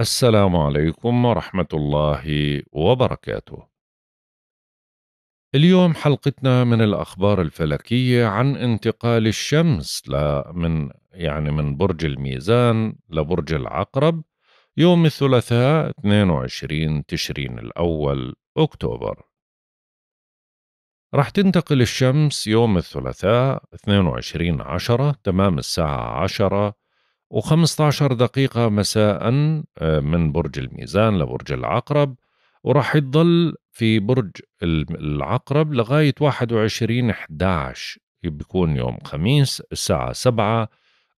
السلام عليكم ورحمة الله وبركاته. اليوم حلقتنا من الأخبار الفلكية عن انتقال الشمس من يعني من برج الميزان لبرج العقرب يوم الثلاثاء 22 تشرين الأول أكتوبر. رح تنتقل الشمس يوم الثلاثاء 22 عشرة تمام الساعة عشرة و15 دقيقة مساء آه، من برج الميزان لبرج العقرب وراح يضل في برج العقرب لغاية 21 11 بيكون يوم خميس الساعة 7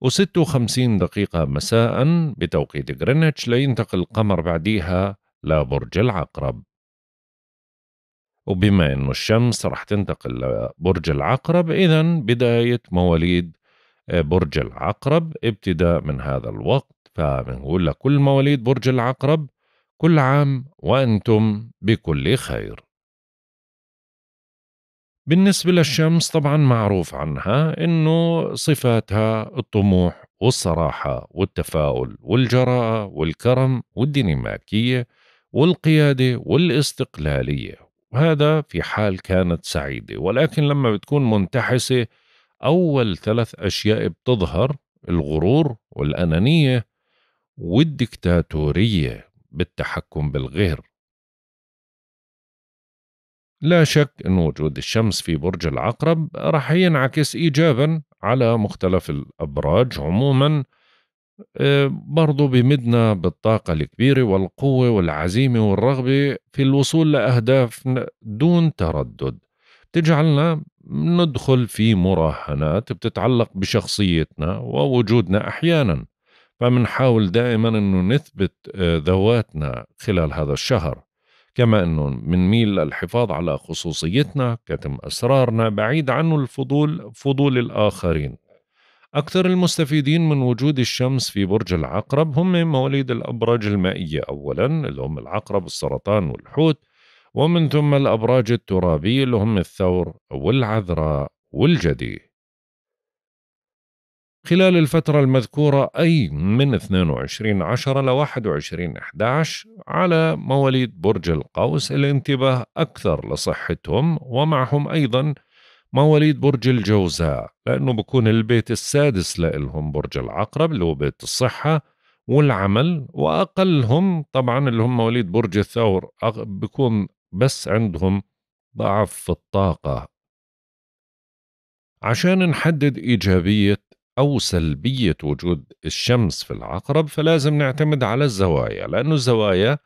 و56 دقيقة مساء بتوقيت غرينتش لينتقل القمر بعديها لبرج العقرب وبما أنه الشمس رح تنتقل لبرج العقرب إذا بداية مواليد برج العقرب ابتداء من هذا الوقت فبنقول لكل مواليد برج العقرب كل عام وأنتم بكل خير بالنسبة للشمس طبعا معروف عنها انه صفاتها الطموح والصراحة والتفاؤل والجراءة والكرم والديناميكية والقيادة والاستقلالية وهذا في حال كانت سعيدة ولكن لما بتكون منتحسة أول ثلاث أشياء بتظهر الغرور والأنانية والدكتاتورية بالتحكم بالغير لا شك أن وجود الشمس في برج العقرب رح ينعكس إيجابا على مختلف الأبراج عموما آه، برضو بمدنا بالطاقة الكبيرة والقوة والعزيمة والرغبة في الوصول لأهداف دون تردد تجعلنا ندخل في مراهنات بتتعلق بشخصيتنا ووجودنا أحيانا فمنحاول دائما أنه نثبت آه، ذواتنا خلال هذا الشهر كما أنه منميل للحفاظ على خصوصيتنا كتم أسرارنا بعيد عنه الفضول فضول الآخرين أكثر المستفيدين من وجود الشمس في برج العقرب هم مواليد الأبراج المائية أولا اللي هم العقرب السرطان والحوت ومن ثم الأبراج الترابي اللي هم الثور والعذراء والجدي خلال الفترة المذكورة أي من 22 عشر ل 21 11 على مواليد برج القوس الانتباه أكثر لصحتهم ومعهم أيضا مواليد برج الجوزاء لأنه بكون البيت السادس لإلهم برج العقرب اللي هو بيت الصحة والعمل وأقلهم طبعا اللي هم مواليد برج الثور بكون بس عندهم ضعف في الطاقة عشان نحدد إيجابية أو سلبية وجود الشمس في العقرب فلازم نعتمد على الزوايا لأن الزوايا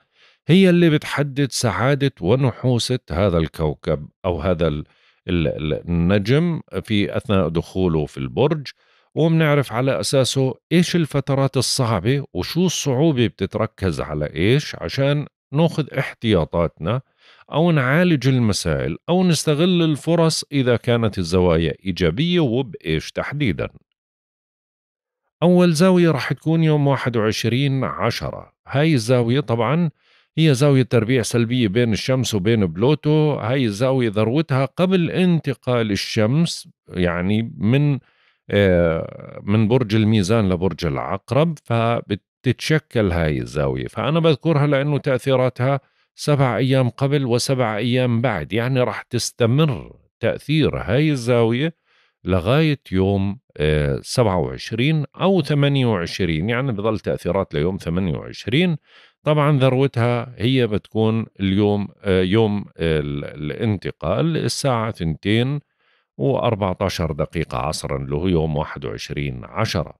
هي اللي بتحدد سعادة ونحوسة هذا الكوكب أو هذا النجم في أثناء دخوله في البرج وبنعرف على أساسه إيش الفترات الصعبة وشو الصعوبة بتتركز على إيش عشان ناخذ احتياطاتنا أو نعالج المسائل أو نستغل الفرص إذا كانت الزوايا إيجابية وبإيش تحديدا أول زاوية راح تكون يوم 21 عشرة هاي الزاوية طبعا هي زاوية تربيع سلبية بين الشمس وبين بلوتو هاي الزاوية ذروتها قبل انتقال الشمس يعني من آه، من برج الميزان لبرج العقرب فبتتشكل هاي الزاوية فأنا بذكرها لأنه تأثيراتها سبع أيام قبل وسبع أيام بعد يعني راح تستمر تأثير هاي الزاوية لغاية يوم 27 آه، أو 28 يعني بظل تأثيرات ليوم 28 طبعا ذروتها هي بتكون اليوم آه، يوم الانتقال الساعة 2 و14 دقيقة عصرا اللي هو يوم 21 10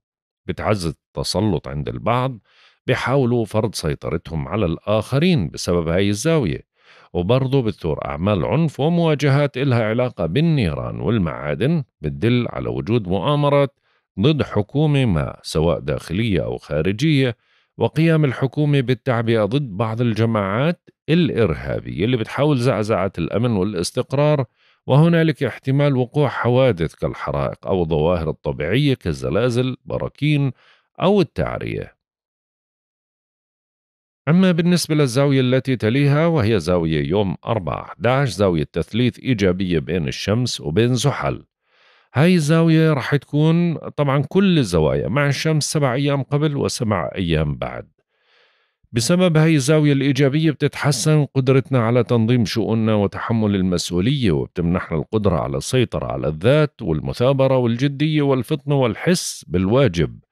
بتعزز التسلط عند البعض بيحاولوا فرض سيطرتهم على الآخرين بسبب هاي الزاوية وبرضه بتثور أعمال عنف ومواجهات إلها علاقة بالنيران والمعادن بتدل على وجود مؤامرات ضد حكومة ما سواء داخلية أو خارجية وقيام الحكومة بالتعبئة ضد بعض الجماعات الإرهابية اللي بتحاول زعزعة الأمن والاستقرار وهنالك احتمال وقوع حوادث كالحرائق أو الظواهر الطبيعية كالزلازل براكين أو التعرية أما بالنسبة للزاوية التي تليها وهي زاوية يوم 4 11 زاوية تثليث إيجابية بين الشمس وبين زحل هاي الزاوية رح تكون طبعا كل الزوايا مع الشمس سبع أيام قبل وسبع أيام بعد بسبب هاي الزاوية الإيجابية بتتحسن قدرتنا على تنظيم شؤوننا وتحمل المسؤولية وبتمنحنا القدرة على السيطرة على الذات والمثابرة والجدية والفطنة والحس بالواجب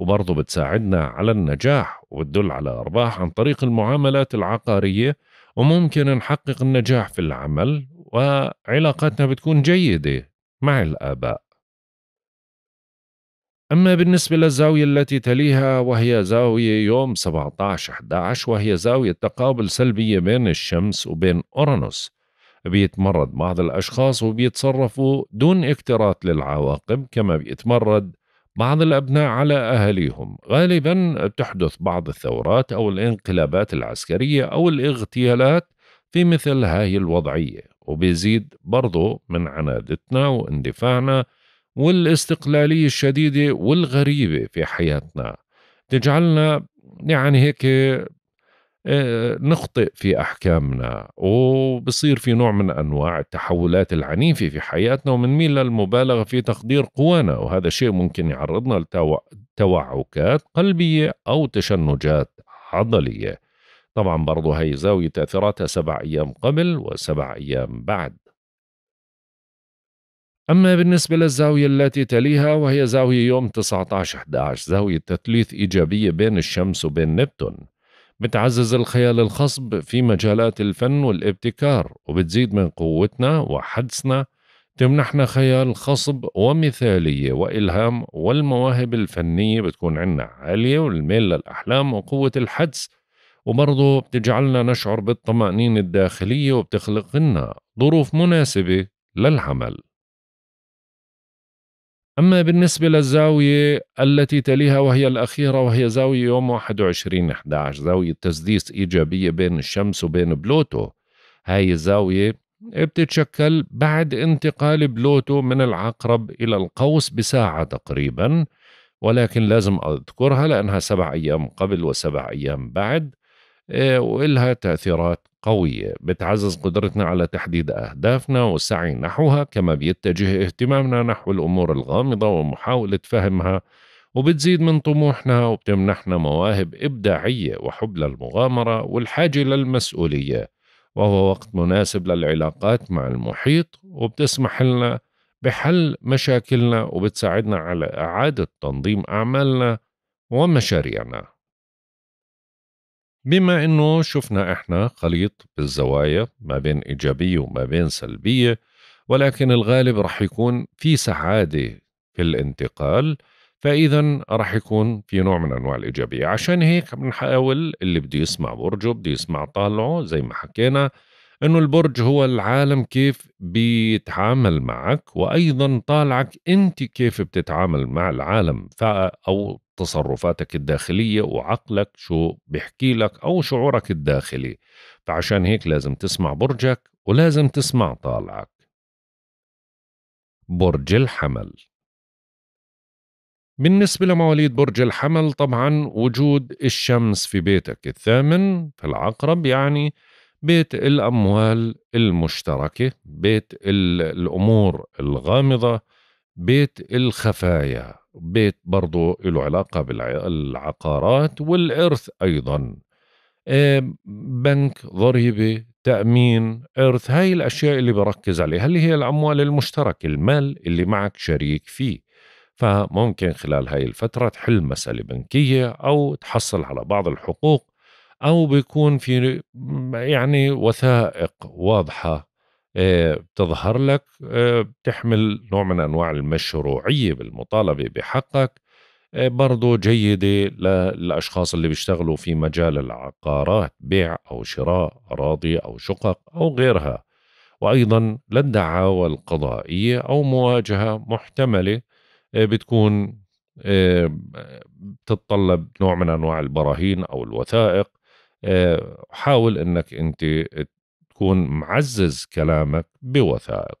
وبرضه بتساعدنا على النجاح وبتدل على أرباح عن طريق المعاملات العقارية وممكن نحقق النجاح في العمل وعلاقاتنا بتكون جيدة مع الآباء أما بالنسبة للزاوية التي تليها وهي زاوية يوم 17-11 وهي زاوية تقابل سلبية بين الشمس وبين أورانوس بيتمرد بعض الأشخاص وبيتصرفوا دون اكتراث للعواقب كما بيتمرد بعض الأبناء على أهاليهم غالبا تحدث بعض الثورات أو الانقلابات العسكرية أو الاغتيالات في مثل هاي الوضعية وبيزيد برضو من عنادتنا واندفاعنا والاستقلالية الشديدة والغريبة في حياتنا تجعلنا يعني هيك آه، نخطئ في احكامنا وبصير في نوع من انواع التحولات العنيفه في حياتنا ومنميل للمبالغه في تقدير قوانا وهذا شيء ممكن يعرضنا لتوعكات قلبيه او تشنجات عضليه. طبعا برضو هي زاويه تاثيراتها سبع ايام قبل وسبع ايام بعد. أما بالنسبة للزاوية التي تليها وهي زاوية يوم 19-11 زاوية تثليث إيجابية بين الشمس وبين نبتون بتعزز الخيال الخصب في مجالات الفن والابتكار وبتزيد من قوتنا وحدسنا تمنحنا خيال خصب ومثالية وإلهام والمواهب الفنية بتكون عنا عالية والميل للأحلام وقوة الحدس وبرضه بتجعلنا نشعر بالطمأنينة الداخلية وبتخلق لنا ظروف مناسبة للعمل أما بالنسبة للزاوية التي تليها وهي الأخيرة وهي زاوية يوم 21 11 زاوية تسديس إيجابية بين الشمس وبين بلوتو هاي الزاوية بتتشكل بعد انتقال بلوتو من العقرب إلى القوس بساعة تقريبا ولكن لازم أذكرها لأنها سبع أيام قبل وسبع أيام بعد آه، وإلها تأثيرات قوية بتعزز قدرتنا على تحديد أهدافنا والسعي نحوها كما بيتجه اهتمامنا نحو الأمور الغامضة ومحاولة فهمها وبتزيد من طموحنا وبتمنحنا مواهب إبداعية وحب للمغامرة والحاجة للمسؤولية وهو وقت مناسب للعلاقات مع المحيط وبتسمح لنا بحل مشاكلنا وبتساعدنا على إعادة تنظيم أعمالنا ومشاريعنا بما انه شفنا احنا خليط بالزوايا ما بين ايجابيه وما بين سلبيه ولكن الغالب راح يكون في سعاده في الانتقال فاذا راح يكون في نوع من انواع الايجابيه عشان هيك بنحاول اللي بده يسمع برجه بده يسمع طالعه زي ما حكينا انه البرج هو العالم كيف بيتعامل معك وايضا طالعك انت كيف بتتعامل مع العالم او تصرفاتك الداخلية وعقلك شو بيحكي لك أو شعورك الداخلي فعشان هيك لازم تسمع برجك ولازم تسمع طالعك برج الحمل بالنسبة لمواليد برج الحمل طبعا وجود الشمس في بيتك الثامن في العقرب يعني بيت الأموال المشتركة بيت الأمور الغامضة بيت الخفايا بيت برضو له علاقة بالعقارات والإرث أيضا آه، بنك ضريبة تأمين إرث هاي الأشياء اللي بركز عليها اللي هي الأموال المشتركة المال اللي معك شريك فيه فممكن خلال هاي الفترة تحل مسألة بنكية أو تحصل على بعض الحقوق أو بيكون في يعني وثائق واضحة آه، بتظهر لك آه، بتحمل نوع من أنواع المشروعية بالمطالبة بحقك آه، برضو جيدة للأشخاص اللي بيشتغلوا في مجال العقارات بيع أو شراء أراضي أو شقق أو غيرها وأيضا للدعاوى القضائية أو مواجهة محتملة بتكون بتتطلب نوع من أنواع البراهين أو الوثائق حاول أنك أنت تكون معزز كلامك بوثائق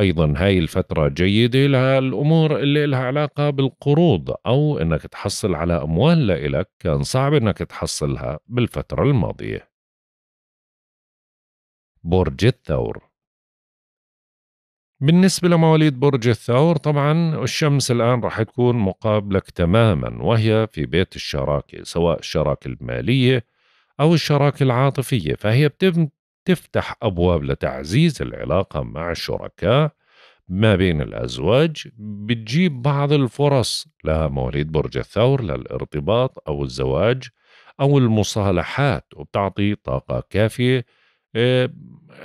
أيضا هاي الفترة جيدة لها الأمور اللي لها علاقة بالقروض أو إنك تحصل على أموال لإلك كان صعب إنك تحصلها بالفترة الماضية برج الثور بالنسبة لمواليد برج الثور طبعا الشمس الآن راح تكون مقابلك تماما وهي في بيت الشراكة سواء الشراكة المالية أو الشراكة العاطفية فهي تفتح أبواب لتعزيز العلاقة مع الشركاء ما بين الأزواج بتجيب بعض الفرص لمواليد برج الثور للارتباط أو الزواج أو المصالحات وبتعطي طاقة كافية آه،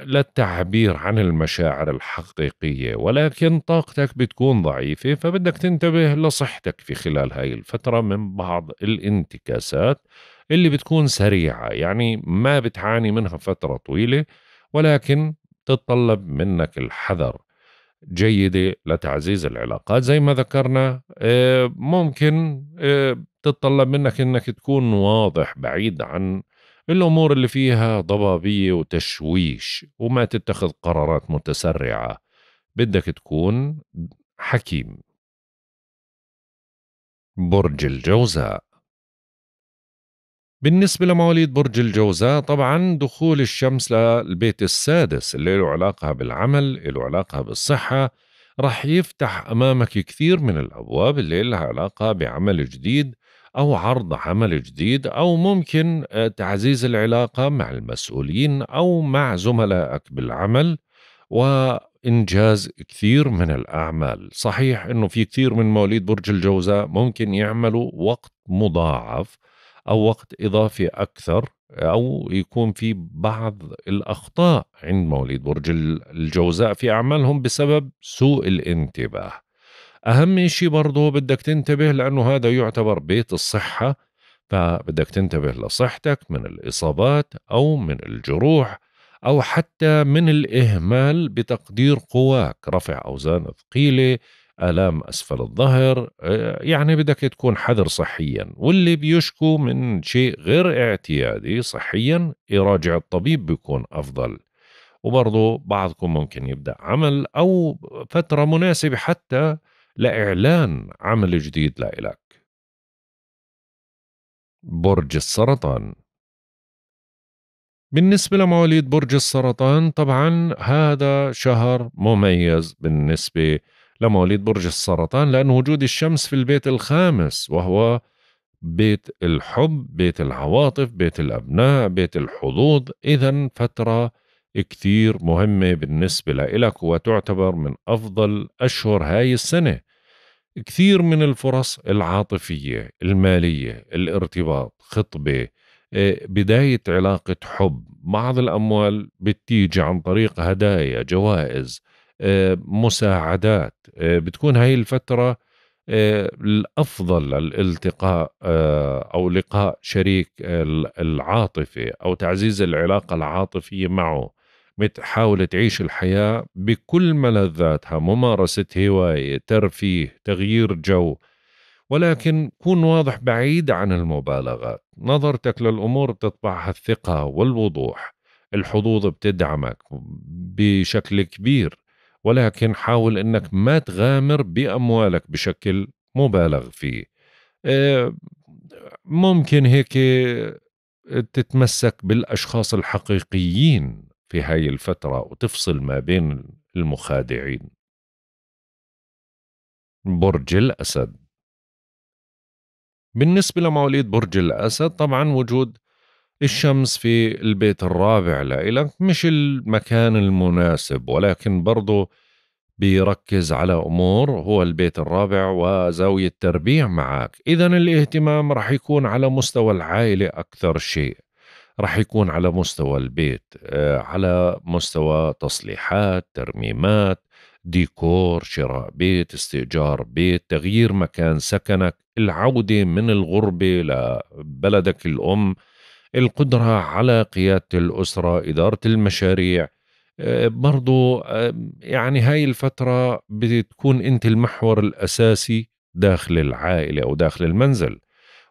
للتعبير عن المشاعر الحقيقية ولكن طاقتك بتكون ضعيفة فبدك تنتبه لصحتك في خلال هاي الفترة من بعض الانتكاسات اللي بتكون سريعه يعني ما بتعاني منها فتره طويله ولكن تتطلب منك الحذر جيدة لتعزيز العلاقات زي ما ذكرنا آه، ممكن آه، تتطلب منك انك تكون واضح بعيد عن الامور اللي فيها ضبابية وتشويش وما تتخذ قرارات متسرعة بدك تكون حكيم برج الجوزاء بالنسبة لمواليد برج الجوزاء طبعا دخول الشمس للبيت السادس اللي له علاقة بالعمل له علاقة بالصحة رح يفتح أمامك كثير من الأبواب اللي لها علاقة بعمل جديد أو عرض عمل جديد أو ممكن آه، تعزيز العلاقة مع المسؤولين أو مع زملائك بالعمل وإنجاز كثير من الأعمال صحيح أنه في كثير من مواليد برج الجوزاء ممكن يعملوا وقت مضاعف او وقت اضافي اكثر او يكون في بعض الاخطاء عند مواليد برج الجوزاء في اعمالهم بسبب سوء الانتباه اهم شيء برضه بدك تنتبه لانه هذا يعتبر بيت الصحه فبدك تنتبه لصحتك من الاصابات او من الجروح او حتى من الاهمال بتقدير قواك رفع اوزان ثقيله آلام أسفل الظهر آه، يعني بدك تكون حذر صحيا واللي بيشكو من شيء غير اعتيادي صحيا يراجع الطبيب بيكون أفضل وبرضو بعضكم ممكن يبدأ عمل أو فترة مناسبة حتى لإعلان عمل جديد لإلك برج السرطان بالنسبة لمواليد برج السرطان طبعا هذا شهر مميز بالنسبة لمواليد برج السرطان لأن وجود الشمس في البيت الخامس وهو بيت الحب بيت العواطف بيت الأبناء بيت الحظوظ إذا فترة كثير مهمة بالنسبة لإلك وتعتبر من أفضل أشهر هاي السنة كثير من الفرص العاطفية المالية الارتباط خطبة آه، بداية علاقة حب بعض الأموال بتيجي عن طريق هدايا جوائز آه، مساعدات آه، بتكون هاي الفترة آه، الأفضل للالتقاء أو لقاء شريك العاطفة أو تعزيز العلاقة العاطفية معه بتحاول تعيش الحياة بكل ملذاتها ممارسة هواية ترفيه تغيير جو ولكن كون واضح بعيد عن المبالغات نظرتك للأمور تطبعها الثقة والوضوح الحظوظ بتدعمك بشكل كبير ولكن حاول انك ما تغامر باموالك بشكل مبالغ فيه آه، ممكن هيك آه، تتمسك بالاشخاص الحقيقيين في هاي الفتره وتفصل ما بين المخادعين برج الاسد بالنسبه لمواليد برج الاسد طبعا وجود الشمس في البيت الرابع لإلك مش المكان المناسب ولكن برضه بيركز على أمور هو البيت الرابع وزاوية تربيع معك إذا الاهتمام رح يكون على مستوى العائلة أكثر شيء رح يكون على مستوى البيت آه، على مستوى تصليحات ترميمات ديكور شراء بيت استئجار بيت تغيير مكان سكنك العودة من الغربة لبلدك الأم القدرة على قيادة الأسرة إدارة المشاريع آه، برضو آه، يعني هاي الفترة بتكون أنت المحور الأساسي داخل العائلة أو داخل المنزل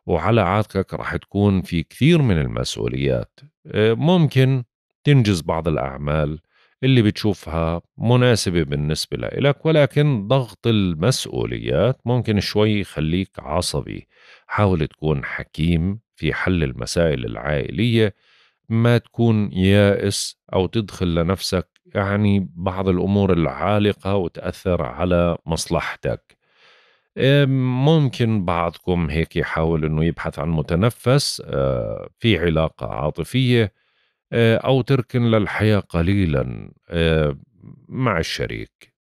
وعلى عاتقك راح تكون في كثير من المسؤوليات آه، ممكن تنجز بعض الأعمال اللي بتشوفها مناسبة بالنسبة لك ولكن ضغط المسؤوليات ممكن شوي يخليك عصبي حاول تكون حكيم في حل المسائل العائلية ما تكون يائس أو تدخل لنفسك يعني بعض الأمور العالقة وتأثر على مصلحتك ممكن بعضكم هيك يحاول أنه يبحث عن متنفس آه، في علاقة عاطفية آه، أو تركن للحياة قليلا آه، مع الشريك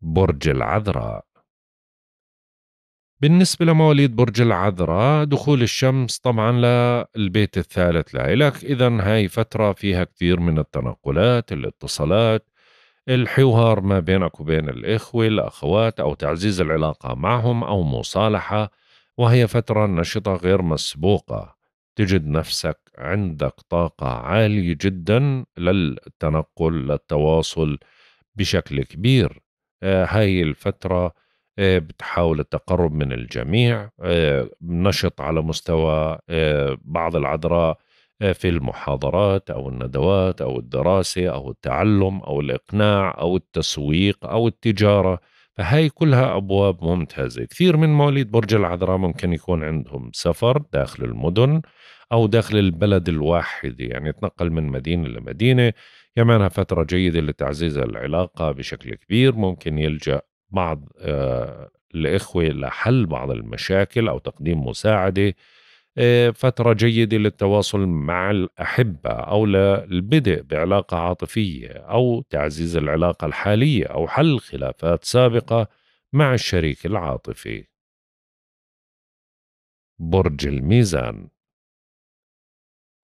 برج العذراء بالنسبة لمواليد برج العذراء دخول الشمس طبعا للبيت الثالث لإلك إذا هاي فترة فيها كثير من التنقلات الاتصالات الحوار ما بينك وبين الإخوة الأخوات أو تعزيز العلاقة معهم أو مصالحة وهي فترة نشطة غير مسبوقة تجد نفسك عندك طاقة عالية جدا للتنقل للتواصل بشكل كبير آه، هاي الفترة آه، بتحاول التقرب من الجميع آه، نشط على مستوى آه، بعض العذراء في المحاضرات او الندوات او الدراسه او التعلم او الاقناع او التسويق او التجاره فهي كلها ابواب ممتازه كثير من مواليد برج العذراء ممكن يكون عندهم سفر داخل المدن او داخل البلد الواحده يعني يتنقل من مدينه لمدينه كمان فتره جيده لتعزيز العلاقه بشكل كبير ممكن يلجا بعض الإخوة آه، لحل بعض المشاكل أو تقديم مساعدة آه، فترة جيدة للتواصل مع الأحبة أو للبدء بعلاقة عاطفية أو تعزيز العلاقة الحالية أو حل خلافات سابقة مع الشريك العاطفي. برج الميزان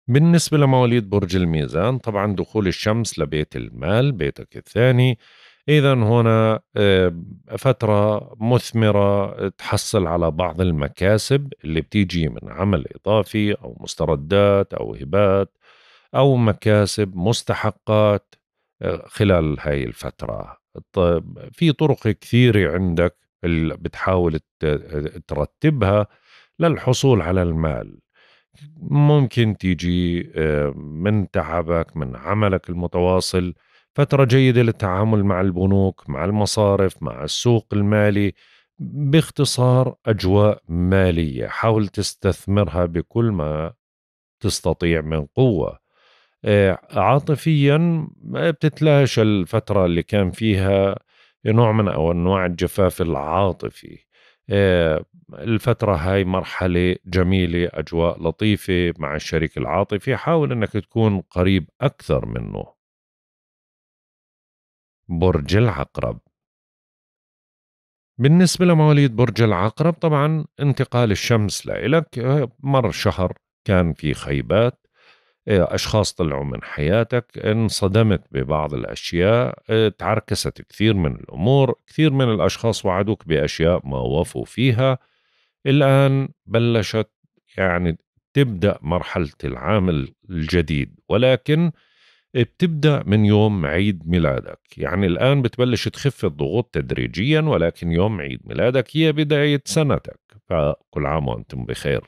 بالنسبة لمواليد برج الميزان طبعا دخول الشمس لبيت المال بيتك الثاني اذا هنا آه، فتره مثمره تحصل على بعض المكاسب اللي بتيجي من عمل اضافي او مستردات او هبات او مكاسب مستحقات آه، خلال هاي الفتره طيب، في طرق كثيره عندك اللي بتحاول ترتبها للحصول على المال ممكن تيجي آه، من تعبك من عملك المتواصل فترة جيدة للتعامل مع البنوك مع المصارف مع السوق المالي باختصار أجواء مالية حاول تستثمرها بكل ما تستطيع من قوة آه، عاطفيا آه، بتتلاشى الفترة اللي كان فيها نوع من أو أنواع الجفاف العاطفي آه، الفترة هاي مرحلة جميلة أجواء لطيفة مع الشريك العاطفي حاول أنك تكون قريب أكثر منه برج العقرب بالنسبة لمواليد برج العقرب طبعا انتقال الشمس لإلك آه، مر شهر كان في خيبات آه، أشخاص طلعوا من حياتك انصدمت ببعض الأشياء آه، تعركست كثير من الأمور كثير من الأشخاص وعدوك بأشياء ما وفوا فيها الآن بلشت يعني تبدأ مرحلة العام الجديد ولكن بتبدأ من يوم عيد ميلادك يعني الآن بتبلش تخف الضغوط تدريجيا ولكن يوم عيد ميلادك هي بداية سنتك فكل عام وأنتم بخير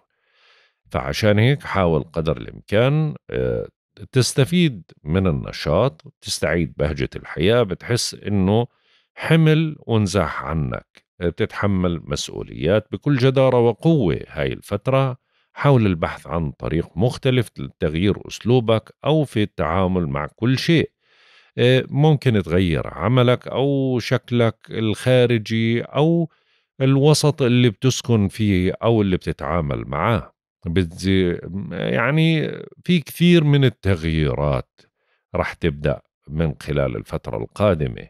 فعشان هيك حاول قدر الإمكان آه، تستفيد من النشاط تستعيد بهجة الحياة بتحس إنه حمل وانزاح عنك بتتحمل مسؤوليات بكل جدارة وقوة هاي الفترة حاول البحث عن طريق مختلف لتغيير أسلوبك أو في التعامل مع كل شيء آه، ممكن تغير عملك أو شكلك الخارجي أو الوسط اللي بتسكن فيه أو اللي بتتعامل معاه يعني في كثير من التغييرات رح تبدأ من خلال الفترة القادمة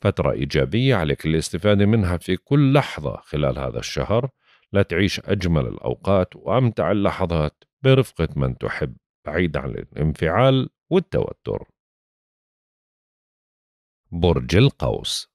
فترة إيجابية عليك الاستفادة منها في كل لحظة خلال هذا الشهر لتعيش أجمل الأوقات وأمتع اللحظات برفقة من تحب بعيد عن الانفعال والتوتر برج القوس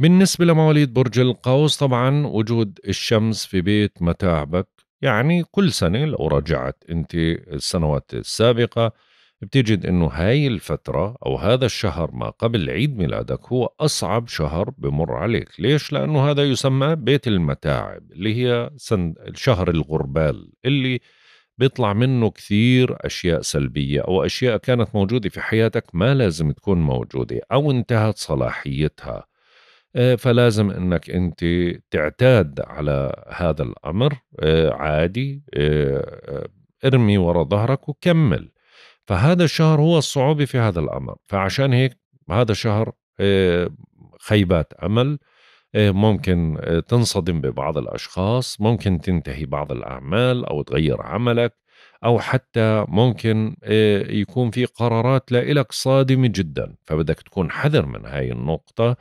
بالنسبة لمواليد برج القوس طبعا وجود الشمس في بيت متاعبك يعني كل سنة لو رجعت أنت السنوات السابقة بتجد انه هاي الفترة او هذا الشهر ما قبل عيد ميلادك هو اصعب شهر بمر عليك ليش؟ لانه هذا يسمى بيت المتاعب اللي هي سن... شهر الغربال اللي بيطلع منه كثير أشياء سلبية أو أشياء كانت موجودة في حياتك ما لازم تكون موجودة أو انتهت صلاحيتها آه، فلازم أنك أنت تعتاد على هذا الأمر آه، عادي آه، ارمي ورا ظهرك وكمل فهذا الشهر هو الصعوبة في هذا الأمر فعشان هيك هذا شهر آه، خيبات أمل آه، ممكن آه، تنصدم ببعض الأشخاص ممكن تنتهي بعض الأعمال أو تغير عملك أو حتى ممكن يكون في قرارات لإلك صادمة جدا فبدك تكون حذر من هاي النقطة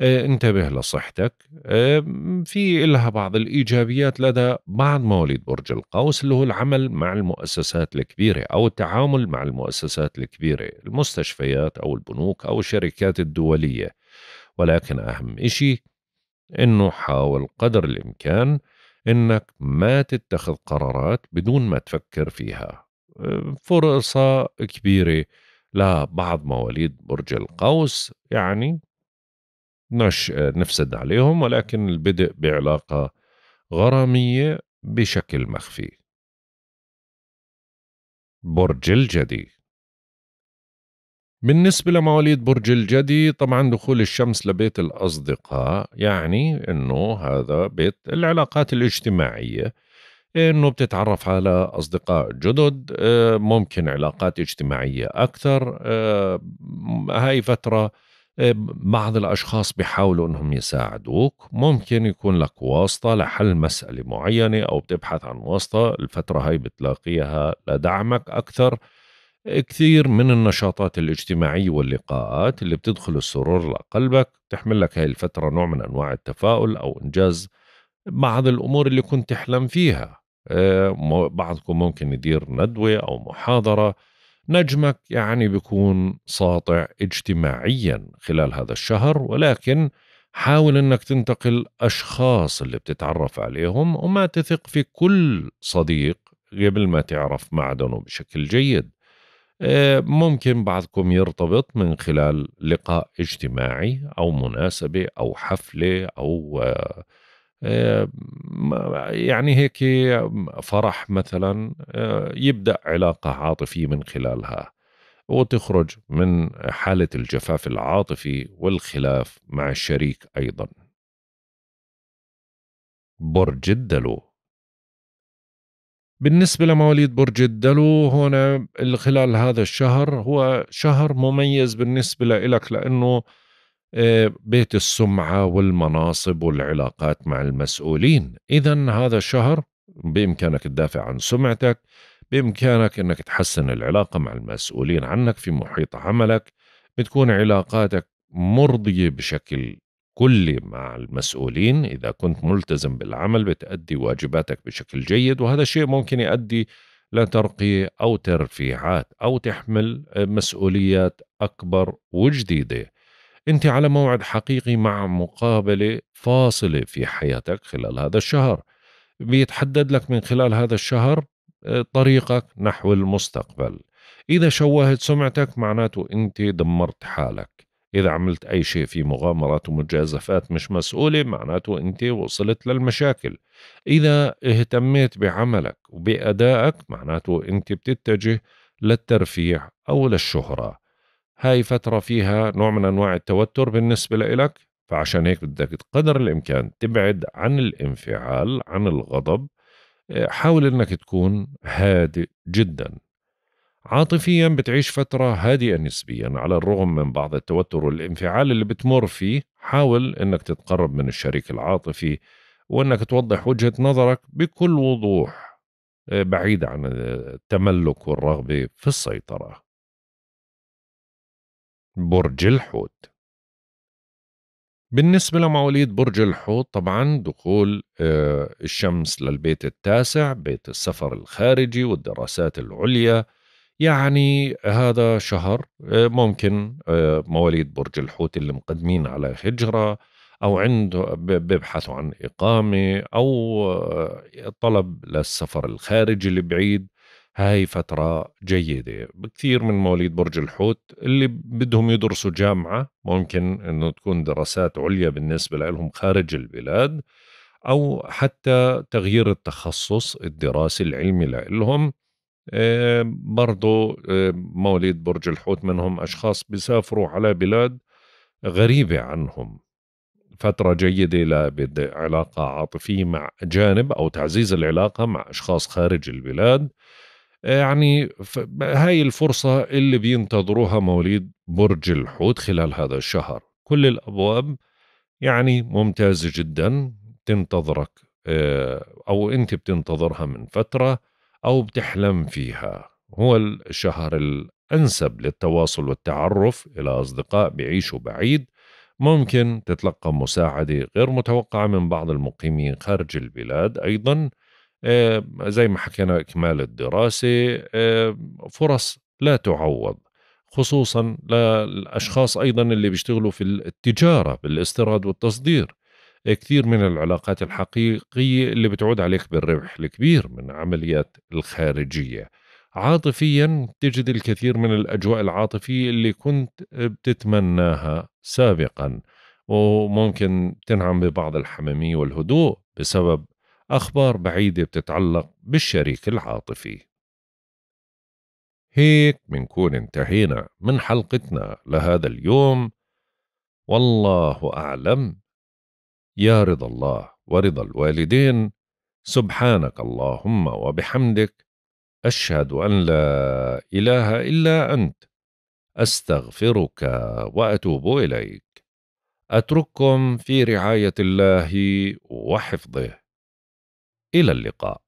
آه، انتبه لصحتك آه، في إلها بعض الإيجابيات لدى بعض مواليد برج القوس اللي هو العمل مع المؤسسات الكبيرة أو التعامل مع المؤسسات الكبيرة المستشفيات أو البنوك أو الشركات الدولية ولكن أهم إشي إنه حاول قدر الإمكان إنك ما تتخذ قرارات بدون ما تفكر فيها آه، فرصة كبيرة لبعض مواليد برج القوس يعني مش آه، نفسد عليهم ولكن البدء بعلاقة غرامية بشكل مخفي برج الجدي بالنسبة لمواليد برج الجدي طبعا دخول الشمس لبيت الأصدقاء يعني أنه هذا بيت العلاقات الاجتماعية أنه بتتعرف على أصدقاء جدد آه، ممكن علاقات اجتماعية أكثر آه، هاي فترة بعض الأشخاص بيحاولوا أنهم يساعدوك ممكن يكون لك واسطة لحل مسألة معينة أو بتبحث عن واسطة الفترة هاي بتلاقيها لدعمك أكثر كثير من النشاطات الاجتماعية واللقاءات اللي بتدخل السرور لقلبك بتحمل لك هاي الفترة نوع من أنواع التفاؤل أو إنجاز بعض الأمور اللي كنت تحلم فيها آه، بعضكم ممكن يدير ندوة أو محاضرة نجمك يعني بيكون ساطع اجتماعيا خلال هذا الشهر ولكن حاول انك تنتقل اشخاص اللي بتتعرف عليهم وما تثق في كل صديق قبل ما تعرف معدنه بشكل جيد آه، ممكن بعضكم يرتبط من خلال لقاء اجتماعي او مناسبه او حفله او آه، آه، يعني هيك فرح مثلا آه، يبدا علاقه عاطفيه من خلالها وتخرج من حاله الجفاف العاطفي والخلاف مع الشريك ايضا برج الدلو بالنسبة لمواليد برج الدلو هنا خلال هذا الشهر هو شهر مميز بالنسبة لك لأنه آه، بيت السمعة والمناصب والعلاقات مع المسؤولين إذا هذا الشهر بإمكانك تدافع عن سمعتك بإمكانك أنك تحسن العلاقة مع المسؤولين عنك في محيط عملك بتكون علاقاتك مرضية بشكل كلي مع المسؤولين إذا كنت ملتزم بالعمل بتأدي واجباتك بشكل جيد وهذا الشيء ممكن يؤدي لترقية أو ترفيعات أو تحمل مسؤوليات أكبر وجديدة أنت على موعد حقيقي مع مقابلة فاصلة في حياتك خلال هذا الشهر بيتحدد لك من خلال هذا الشهر آه، طريقك نحو المستقبل إذا شوهت سمعتك معناته أنت دمرت حالك إذا عملت أي شيء في مغامرات ومجازفات مش مسؤولة معناته أنت وصلت للمشاكل إذا اهتميت بعملك وبأدائك معناته أنت بتتجه للترفيع أو للشهرة هاي فترة فيها نوع من أنواع التوتر بالنسبة لإلك فعشان هيك بدك قدر الإمكان تبعد عن الانفعال عن الغضب آه، حاول أنك تكون هادئ جدا عاطفيا بتعيش فترة هادئة نسبيا على الرغم من بعض التوتر والانفعال اللي بتمر فيه حاول أنك تتقرب من الشريك العاطفي وأنك توضح وجهة نظرك بكل وضوح آه، بعيد عن آه، التملك والرغبة في السيطرة برج الحوت بالنسبة لمواليد برج الحوت طبعا دخول آه، الشمس للبيت التاسع بيت السفر الخارجي والدراسات العليا يعني هذا شهر آه، ممكن آه، مواليد برج الحوت اللي مقدمين على هجرة أو عنده بيبحثوا عن إقامة أو طلب للسفر الخارجي البعيد هاي فترة جيدة كثير من مواليد برج الحوت اللي بدهم يدرسوا جامعة ممكن أنه تكون دراسات عليا بالنسبة لهم خارج البلاد أو حتى تغيير التخصص الدراسي العلمي لهم آه، برضو آه، مواليد برج الحوت منهم أشخاص بيسافروا على بلاد غريبة عنهم فترة جيدة لبدء علاقة عاطفية مع أجانب أو تعزيز العلاقة مع أشخاص خارج البلاد يعني هاي الفرصة اللي بينتظروها مواليد برج الحوت خلال هذا الشهر كل الأبواب يعني ممتازة جدا تنتظرك آه، أو أنت بتنتظرها من فترة أو بتحلم فيها هو الشهر الأنسب للتواصل والتعرف إلى أصدقاء بيعيشوا بعيد ممكن تتلقى مساعدة غير متوقعة من بعض المقيمين خارج البلاد أيضا آه، زي ما حكينا إكمال الدراسة آه، فرص لا تعوض خصوصا للأشخاص أيضا اللي بيشتغلوا في التجارة بالاستيراد والتصدير كثير من العلاقات الحقيقية اللي بتعود عليك بالربح الكبير من عمليات الخارجية عاطفيا تجد الكثير من الأجواء العاطفية اللي كنت بتتمناها سابقا وممكن تنعم ببعض الحميمية والهدوء بسبب أخبار بعيدة بتتعلق بالشريك العاطفي هيك بنكون انتهينا من حلقتنا لهذا اليوم والله أعلم يا رضا الله ورضا الوالدين سبحانك اللهم وبحمدك أشهد أن لا إله إلا أنت أستغفرك وأتوب إليك أترككم في رعاية الله وحفظه إلى اللقاء